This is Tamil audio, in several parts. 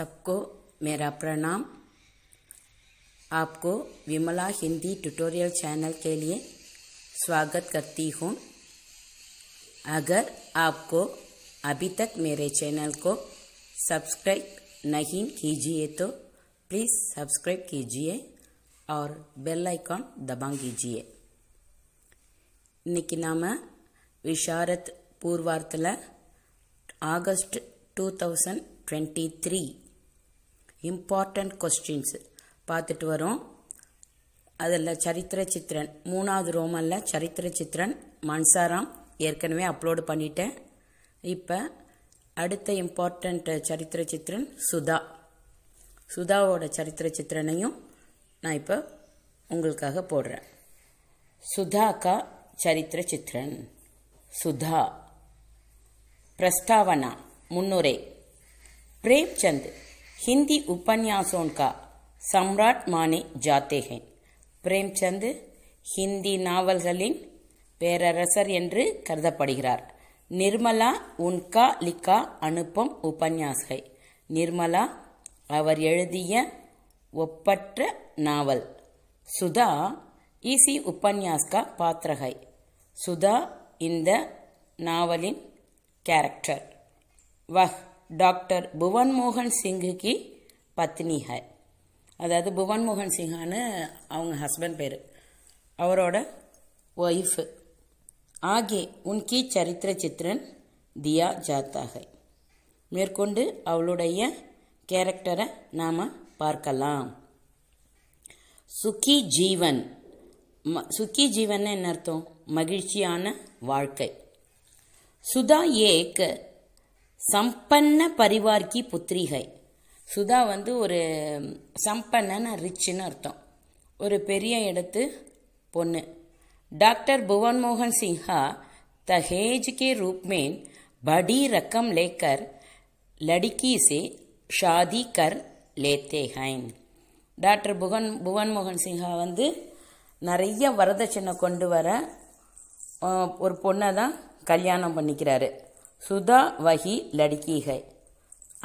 सबको मेरा प्रणाम आपको विमला हिंदी ट्यूटोरियल चैनल के लिए स्वागत करती हूँ अगर आपको अभी तक मेरे चैनल को सब्सक्राइब नहीं कीजिए तो प्लीज़ सब्सक्राइब कीजिए और बेल आइकॉन दबा कीजिए इनकी नाम विशारत பூர்வார்த்தில் August two thousand twenty important questions பார்த்துட்டு வரோம் அதில் சரித்திர சித்திரன் மூணாவது ரோமனில் சரித்திர சித்திரன் மன்சாராம் ஏற்கனவே அப்லோடு பண்ணிட்டேன் இப்போ அடுத்த இம்பார்ட்டண்ட் சரித்திர சித்திரன் சுதா சுதாவோட சரித்திர சித்திரனையும் நான் இப்போ உங்களுக்காக போடுறேன் சுதா கா சரித்திர சித்திரன் சுதா பிரஸ்தாவனா முன்னுரை பிரேம்சந்த் ஹிந்தி उपन्यासों சம்ராட் सम्राट माने जाते हैं ஹிந்தி நாவல்களின் பேரரசர் என்று கருதப்படுகிறார் நிர்மலா உன்கா லிக்கா அனுப்பும் உபன்யாசகை நிர்மலா அவர் எழுதிய ஒப்பற்ற நாவல் சுதா ஈசி உபன்யாஸ்கா பாத்திரகை சுதா இந்த நாவலின் கேரக்டர் வஹ் டாக்டர் புவன் மோகன் சிங்குக்கு பத்னி ஹை அதாவது புவன் மோகன் சிங்கான்னு அவங்க ஹஸ்பண்ட் பேர் அவரோட ஒய்ஃபு ஆகே உன்கி சரித்திர சித்திரன் தியா ஜாத்தாகை மேற்கொண்டு அவளுடைய கேரக்டரை நாம் பார்க்கலாம் சுக்கி ஜீவன் ம சுக்கி ஜீவன் என்ன அர்த்தம் மகிழ்ச்சியான வாழ்க்கை சுதா ஏக் சம்பன்ன பரிவார்க்கி புத்திரிகை சுதா வந்து ஒரு சம்பன்னா ரிச்சுன்னு அர்த்தம் ஒரு பெரிய இடத்து பொண்ணு டாக்டர் புவன் மோகன் சிங்ஹா த ஹேஜ் கே ரூப்மேன் படி ரக்கம் லேக்கர் லடிக்கீசே ஷாதி கர் லேத்தே ஹைன் டாக்டர் புகன் புவன் மோகன் சிங்ஹா வந்து நிறைய வரதட்சணை கொண்டு வர ஒரு பொண்ணை தான் கல்யாணம் பண்ணிக்கிறாரு சுதா வஹி லடுக்கி ஹை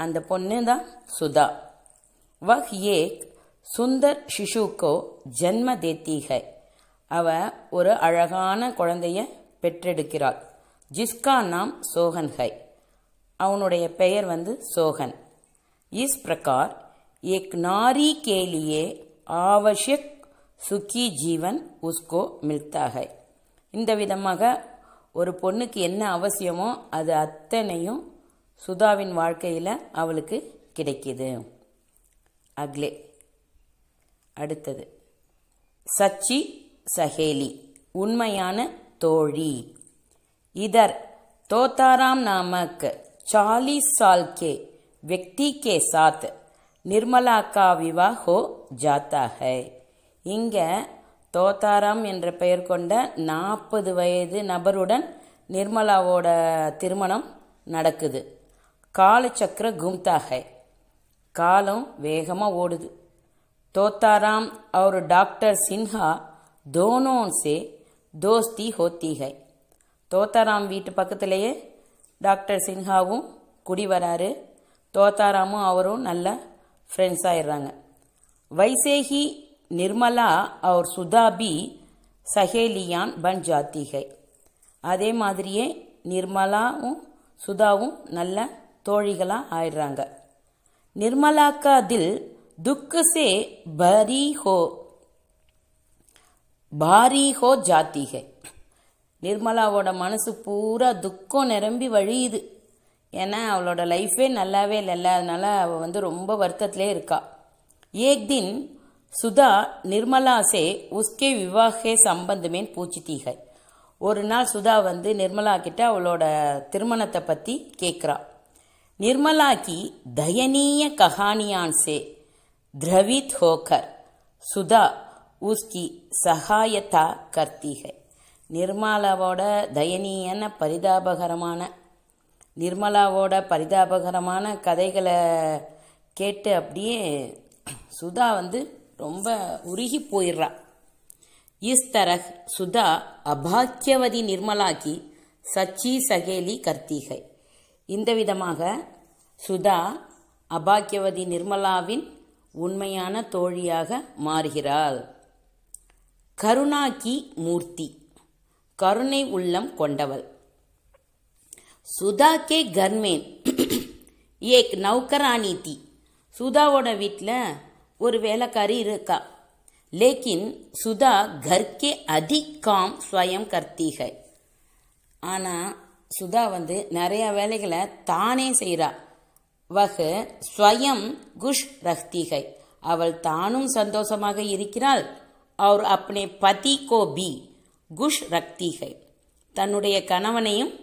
அந்த பொண்ணு தான் சுதா வஹ் ஏக் சுந்தர் சிஷுக்கோ ஜென்ம தேத்தி ஹை அவ ஒரு அழகான குழந்தைய பெற்றெடுக்கிறாள் ஜிஸ்கா நாம் சோகன் ஹை அவனுடைய பெயர் வந்து சோகன் இஸ் பிரகார் ஏக் நாரி கேலியே लिए சுக்கி ஜீவன் உஸ்கோ மில்தா ஹை இந்த விதமாக ஒரு பொண்ணுக்கு என்ன அவசியமோ அது அத்தனையும் சுதாவின் வாழ்க்கையில் அவளுக்கு கிடைக்கிது அக்லே அடுத்தது சச்சி சஹேலி உண்மையான தோழி இதர் தோத்தாராம் நாமக் சாலி சால்கே வெக்தி கே சாத் நிர்மலாக்கா விவாஹோ ஜாத்தாக विवाह இங்கே தோத்தாராம் என்ற பெயர் கொண்ட நாற்பது வயது நபருடன் நிர்மலாவோட திருமணம் நடக்குது காலச்சக்கர கும்தாகை காலம் வேகமாக ஓடுது தோத்தாராம் அவர் டாக்டர் சின்ஹா தோனோன்சே தோஸ்தி ஹோத்திகை தோத்தாராம் வீட்டு பக்கத்திலேயே டாக்டர் சின்ஹாவும் குடி வராரு தோத்தாராமும் அவரும் நல்ல ஃப்ரெண்ட்ஸ் ஆயிடுறாங்க வைசேகி நிர்மலா அவர் சுதாபி சஹேலியான் பன் ஜாத்திகை அதே மாதிரியே நிர்மலாவும் சுதாவும் நல்ல தோழிகளாக ஆயிடுறாங்க நிர்மலாக்கா தில் துக்கு சே பரிஹோ ஹோ ஜாத்திகை நிர்மலாவோட மனசு பூரா துக்கம் நிரம்பி வழியுது ஏன்னா அவளோட லைஃபே நல்லாவே இல்லை அதனால அவள் வந்து ரொம்ப வருத்தத்திலே இருக்கா ஏக் தின் சுதா நிர்மலா சே உஸ்கே விவாகே சம்பந்தமேன் பூச்சித்தீ ஒரு நாள் சுதா வந்து நிர்மலா கிட்ட அவளோட திருமணத்தை பற்றி கேட்கிறா நிர்மலாக்கி தயனீய கஹானியான்சே திரவித் ஹோகர் சுதா உஸ்கி சகாயத்தா கர்த்திகை நிர்மலாவோட தயனீயன பரிதாபகரமான நிர்மலாவோட பரிதாபகரமான கதைகளை கேட்டு அப்படியே சுதா வந்து ரொம்ப உருகி போயிடுறா இஸ்தரஹ் சுதா அபாக்கியவதி நிர்மலாக்கி சச்சி சகேலி கர்த்திகை இந்த விதமாக சுதா அபாக்கியவதி நிர்மலாவின் உண்மையான தோழியாக மாறுகிறாள் கருணாக்கி மூர்த்தி கருணை உள்ளம் கொண்டவள் சுதா கே கர்மேன் ஏக் நௌக்கராணி தி சுதாவோட வீட்டில் ஒரு வேலைக்காரி இருக்கா லேக்கின் சுதா கர்க்கே அதிகாம் ஸ்வயம் கர்த்திகை ஆனால் சுதா வந்து நிறையா வேலைகளை தானே செய்கிறா வகு ஸ்வயம் குஷ் ரக்திகை அவள் தானும் சந்தோஷமாக இருக்கிறாள் அவர் அப்பனே பதி கோ பி குஷ் ரக்திகை தன்னுடைய கணவனையும்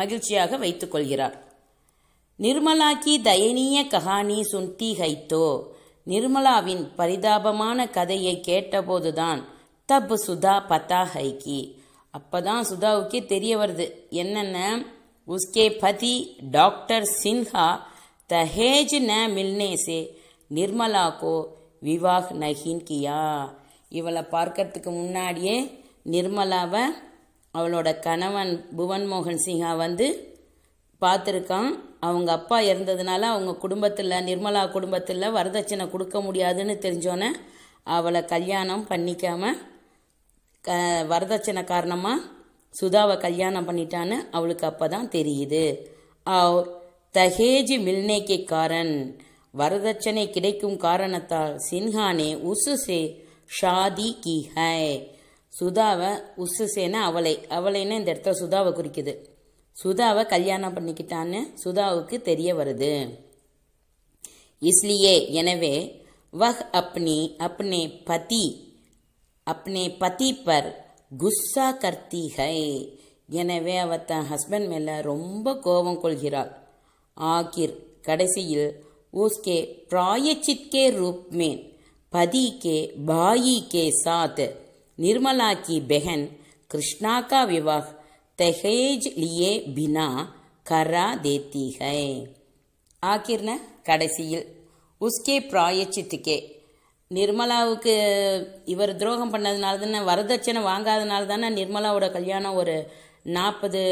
மகிழ்ச்சியாக வைத்துக்கொள்கிறார் நிர்மலாக்கி தயனீய கஹானி சுன்தி ஹைத்தோ நிர்மலாவின் பரிதாபமான கதையை கேட்டபோதுதான் தப் சுதா பத்தா ஹைகி அப்பதான் சுதாவுக்கே தெரிய வருது என்னென்ன உஸ்கே பதி டாக்டர் சின்ஹா தஹேஜ் ந மில்னேசே நிர்மலா கோ விவாக் நஹின்கியா கியா இவளை பார்க்கறதுக்கு முன்னாடியே நிர்மலாவை அவளோட கணவன் புவன் மோகன் சிங்கா வந்து பார்த்துருக்கான் அவங்க அப்பா இறந்ததுனால அவங்க குடும்பத்தில் நிர்மலா குடும்பத்தில் வரதட்சணை கொடுக்க முடியாதுன்னு தெரிஞ்சோன்னே அவளை கல்யாணம் பண்ணிக்காமல் க வரதட்சணை காரணமாக சுதாவை கல்யாணம் பண்ணிட்டான்னு அவளுக்கு அப்போ தான் தெரியுது தஹேஜ் மில்னேக்கே காரன் வரதட்சணை கிடைக்கும் காரணத்தால் சின்ஹானே உசுசே ஷாதி கி ஹை சுதாவை உசுசேன அவளை அவளைன்னு இந்த இடத்துல சுதாவை குறிக்குது சுதாவை கல்யாணம் பண்ணிக்கிட்டான்னு சுதாவுக்கு தெரிய வருது இஸ்லியே எனவே வஹ் அப்னி அப்னே பதி அப்னே பதி பர் குஸ்ஸா கர்த்திகை எனவே அவ தன் ஹஸ்பண்ட் மேலே ரொம்ப கோபம் கொள்கிறாள் ஆகிர் கடைசியில் ஊஸ்கே பிராயச்சித்கே ரூப்மேன் பதிக்கே பாயிக்கே சாத் நிர்மலாக்கி பெஹன் கிருஷ்ணாக்கா விவாஹ் தெஹேஜ் லியே பினா கரா தேத்திகை ஆக்கிர்ன கடைசியில் உஸ்கே பிராயச்சித்துக்கே நிர்மலாவுக்கு இவர் துரோகம் பண்ணதுனால தானே வரதட்சணை வாங்காதனால தானே நிர்மலாவோட கல்யாணம் ஒரு நாற்பது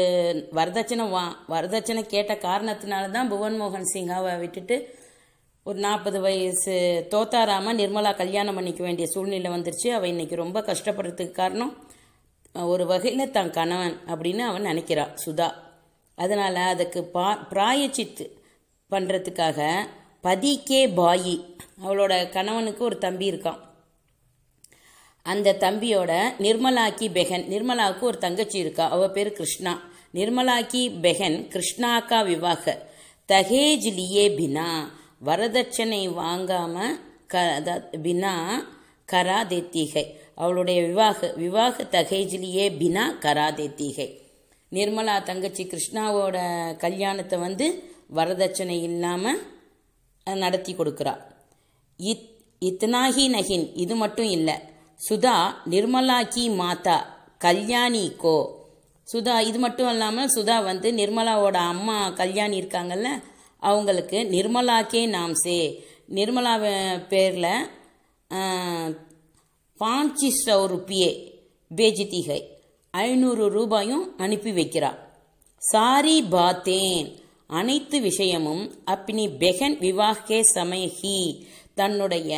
வரதட்சணை வா வரதட்சணை கேட்ட காரணத்தினால தான் புவன் மோகன் சிங்காவை விட்டுட்டு ஒரு நாற்பது வயசு தோத்தாராமல் நிர்மலா கல்யாணம் பண்ணிக்க வேண்டிய சூழ்நிலை வந்துருச்சு அவள் இன்னைக்கு ரொம்ப கஷ்டப்படுறதுக்கு காரணம் ஒரு வகையில் தான் கணவன் அப்படின்னு அவன் நினைக்கிறான் சுதா அதனால் அதுக்கு பா பிராயச்சித்து பண்ணுறதுக்காக பதிக்கே பாயி அவளோட கணவனுக்கு ஒரு தம்பி இருக்கான் அந்த தம்பியோட நிர்மலாக்கி பெகன் நிர்மலாவுக்கு ஒரு தங்கச்சி இருக்கா அவள் பேர் கிருஷ்ணா நிர்மலாக்கி பெகன் கிருஷ்ணாக்கா விவாக தகேஜ் லியே பினா வரதட்சணை வாங்காம க பினா கரா தேத்திகை அவளுடைய விவாக விவாக தகைஜிலேயே பினா கராதே தீகை நிர்மலா தங்கச்சி கிருஷ்ணாவோட கல்யாணத்தை வந்து வரதட்சணை இல்லாமல் நடத்தி கொடுக்குறா இத் இத்னாகி நகின் இது மட்டும் இல்லை சுதா நிர்மலா கி மாதா கல்யாணி கோ சுதா இது மட்டும் இல்லாமல் சுதா வந்து நிர்மலாவோட அம்மா கல்யாணி இருக்காங்கல்ல அவங்களுக்கு நிர்மலாக்கே நாம் சே நிர்மலா பேரில் பாஞ்சிஸ்ரவ் ருப்பியே தீகை ஐநூறு ரூபாயும் அனுப்பி வைக்கிறார் சாரி பாத்தேன் அனைத்து விஷயமும் அப்பினி பெகன் விவாகே சமயஹி தன்னுடைய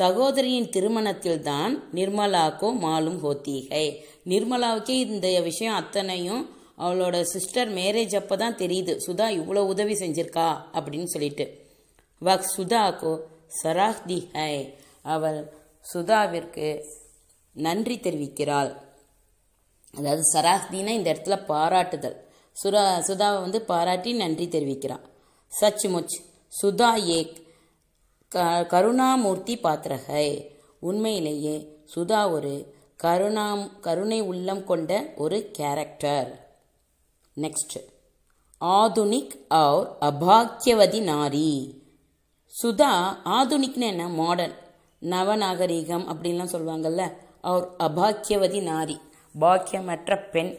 சகோதரியின் திருமணத்தில் தான் நிர்மலாக்கோ மாலும் ஹோத்தீகை நிர்மலாவுக்கே இந்த விஷயம் அத்தனையும் அவளோட சிஸ்டர் மேரேஜ் அப்போ தான் தெரியுது சுதா இவ்வளோ உதவி செஞ்சிருக்கா அப்படின்னு சொல்லிட்டு வக் சுதாக்கோ சராஹ் தி ஹை அவள் சுதாவிற்கு நன்றி தெரிவிக்கிறாள் அதாவது சராஸ்தினா இந்த இடத்துல பாராட்டுதல் சுரா சுதாவை வந்து பாராட்டி நன்றி தெரிவிக்கிறான் முச் சுதா ஏக் க கருணாமூர்த்தி பாத்திரகை உண்மையிலேயே சுதா ஒரு கருணாம் கருணை உள்ளம் கொண்ட ஒரு கேரக்டர் நெக்ஸ்ட் ஆதுனிக் ஆர் அபாக்கியவதி நாரி சுதா ஆதுனிக்னு என்ன மாடர்ன் நவநாகரீகம் அப்படின்லாம் சொல்லுவாங்கல்ல அவர் அபாக்கியவதி நாரி பாக்கியமற்ற பெண்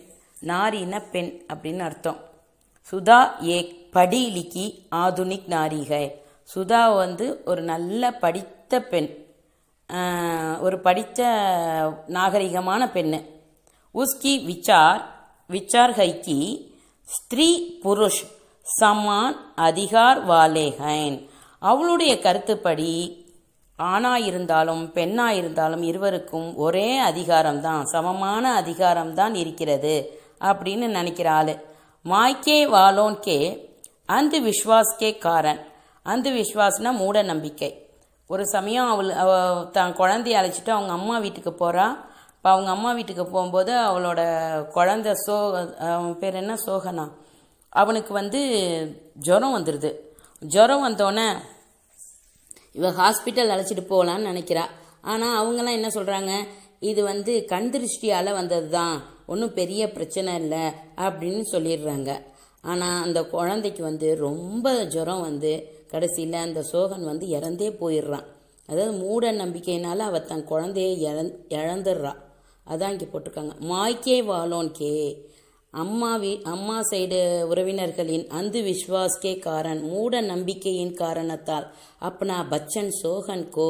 நாரின பெண் அப்படின்னு அர்த்தம் சுதா ஏக் படிலிக்கி ஆதுனிக் நாரிகை சுதா வந்து ஒரு நல்ல படித்த பெண் ஒரு படித்த நாகரிகமான பெண்ணு உஸ்கி விச்சார் விச்சார் ஹைக்கி ஸ்திரீ புருஷ் சமான் அதிகார் வாலேகைன் அவளுடைய கருத்துப்படி ஆணாயிருந்தாலும் பெண்ணாயிருந்தாலும் இருவருக்கும் ஒரே அதிகாரம்தான் சமமான அதிகாரம்தான் இருக்கிறது அப்படின்னு நினைக்கிற ஆளு மாய்க்கே வாலோன்கே அந்த விஸ்வாஸ்கே காரன் அந்த விஸ்வாஸ்னா மூட நம்பிக்கை ஒரு சமயம் அவள் அவ தான் குழந்தைய அழைச்சிட்டு அவங்க அம்மா வீட்டுக்கு போகிறா இப்போ அவங்க அம்மா வீட்டுக்கு போகும்போது அவளோட குழந்த சோ பேர் என்ன சோகனா அவனுக்கு வந்து ஜுரம் வந்துடுது ஜுரம் வந்தோடனே இவ ஹாஸ்பிட்டல் அழைச்சிட்டு போகலான்னு நினைக்கிறா ஆனால் அவங்கெல்லாம் என்ன சொல்கிறாங்க இது வந்து கண் திருஷ்டியால் வந்தது தான் ஒன்றும் பெரிய பிரச்சனை இல்லை அப்படின்னு சொல்லிடுறாங்க ஆனால் அந்த குழந்தைக்கு வந்து ரொம்ப ஜுரம் வந்து கடைசியில் அந்த சோகன் வந்து இறந்தே போயிடுறான் அதாவது மூட நம்பிக்கையினால அவள் தன் குழந்தையை இழந் இழந்துடுறா அதான் இங்கே போட்டிருக்காங்க மாய்க்கே கே அம்மாவி அம்மா சைடு உறவினர்களின் அந்து விஸ்வாஸ்கே காரன் மூட நம்பிக்கையின் காரணத்தால் அப்னா பச்சன் சோகன் கோ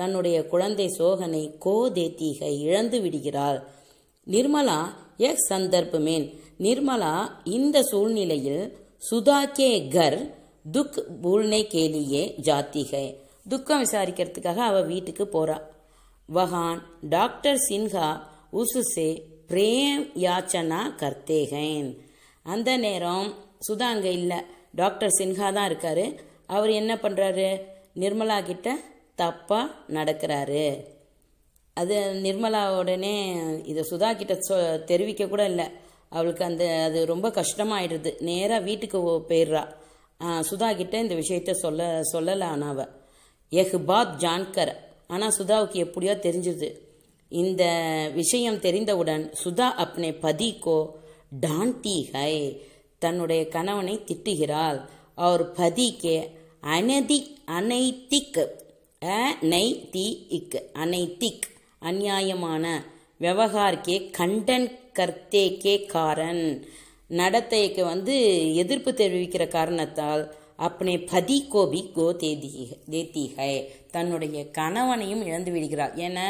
தன்னுடைய குழந்தை சோகனை கோ தேத்தீகை இழந்து விடுகிறாள் நிர்மலா எக் சந்தர்ப்பமேன் நிர்மலா இந்த சூழ்நிலையில் சுதா கே கர் துக் பூல்னே கேலியே ஜாத்திகை துக்கம் விசாரிக்கிறதுக்காக அவள் வீட்டுக்கு போறா வகான் டாக்டர் சின்ஹா உசுசே பிரேம் யாச்சனா கர்த்தேகன் அந்த நேரம் சுதா அங்கே இல்லை டாக்டர் சின்ஹா தான் இருக்காரு அவர் என்ன பண்ணுறாரு நிர்மலா கிட்ட தப்பாக நடக்கிறாரு அது நிர்மலா உடனே இதை சுதா கிட்ட சொ தெரிவிக்க கூட இல்லை அவளுக்கு அந்த அது ரொம்ப கஷ்டமாயிடுது நேராக வீட்டுக்கு போயிடுறா சுதா கிட்ட இந்த விஷயத்த சொல்ல சொல்லலான் ஆனால் அவள் பாத் ஜான்கர் ஆனால் சுதாவுக்கு எப்படியோ தெரிஞ்சுது இந்த விஷயம் தெரிந்தவுடன் சுதா அப்னே பதி கோ டான்டி ஹை தன்னுடைய கணவனை திட்டுகிறாள் அவர் கே அனதி அனைத்திக் நை இக் அனைத்திக் அந்நியாயமான விவகார்க்கே கண்டன் கர்த்தேக்கே காரன் நடத்தைக்கு வந்து எதிர்ப்பு தெரிவிக்கிற காரணத்தால் அப்னே பதி கோபி கோ தேதி தேத்திகை தன்னுடைய கணவனையும் இழந்து விடுகிறாள் ஏன்னா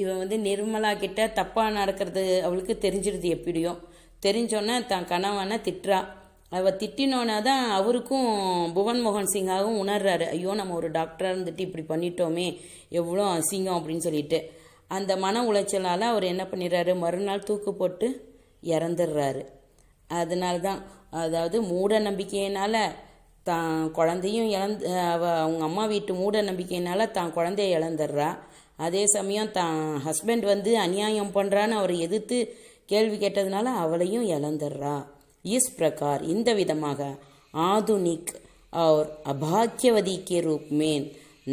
இவன் வந்து நிர்மலா கிட்ட தப்பாக நடக்கிறது அவளுக்கு தெரிஞ்சிருது எப்படியோ தெரிஞ்சோன்னே தான் கணவனை திட்டுறா அவள் திட்டினோன்னா தான் அவருக்கும் புவன் மோகன் சிங்காகவும் உணர்றாரு ஐயோ நம்ம ஒரு டாக்டராக இருந்துட்டு இப்படி பண்ணிட்டோமே எவ்வளோ அசிங்கம் அப்படின்னு சொல்லிட்டு அந்த மன உளைச்சலால் அவர் என்ன பண்ணிடுறாரு மறுநாள் தூக்கு போட்டு இறந்துடுறாரு அதனால தான் அதாவது மூட நம்பிக்கையினால் தான் குழந்தையும் இழந்து அவள் அவங்க அம்மா வீட்டு மூட நம்பிக்கையினால் தான் குழந்தைய இழந்துடுறா அதே சமயம் தான் ஹஸ்பண்ட் வந்து அநியாயம் பண்ணுறான்னு அவரை எதிர்த்து கேள்வி கேட்டதுனால அவளையும் இழந்துடுறா இஸ் பிரகார் இந்த விதமாக ஆதுனிக் அவர் அபாக்கியவதிக்கு மேன்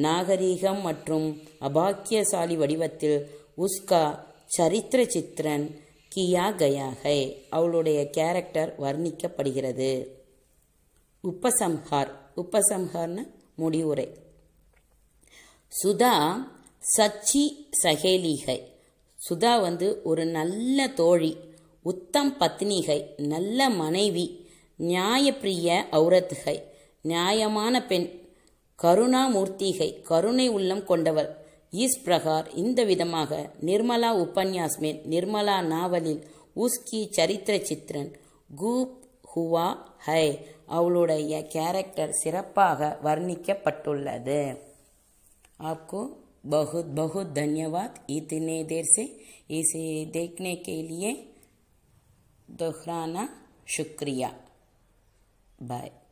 நாகரீகம் மற்றும் அபாக்கியசாலி வடிவத்தில் உஸ்கா சரித்திர சித்திரன் கியா கயாகை அவளுடைய கேரக்டர் வர்ணிக்கப்படுகிறது உப்பசம்ஹார் உப்பசம்ஹார்னு முடிவுரை சுதா சச்சி சகேலிகை சுதா வந்து ஒரு நல்ல தோழி உத்தம் பத்னிகை நல்ல மனைவி நியாயப்பிரிய ஔரத்துகை நியாயமான பெண் கருணாமூர்த்திகை கருணை உள்ளம் கொண்டவர் ஈஸ் பிரகார் இந்த விதமாக நிர்மலா உபன்யாஸ்மேன் நிர்மலா நாவலில் உஸ்கி சரித்திர சித்திரன் கூப் ஹுவா ஹை அவளுடைய கேரக்டர் சிறப்பாக வர்ணிக்கப்பட்டுள்ளது ஆப்கோ बहुत बहुत धन्यवाद इतने देर से इसे देखने के लिए दोहराना शुक्रिया बाय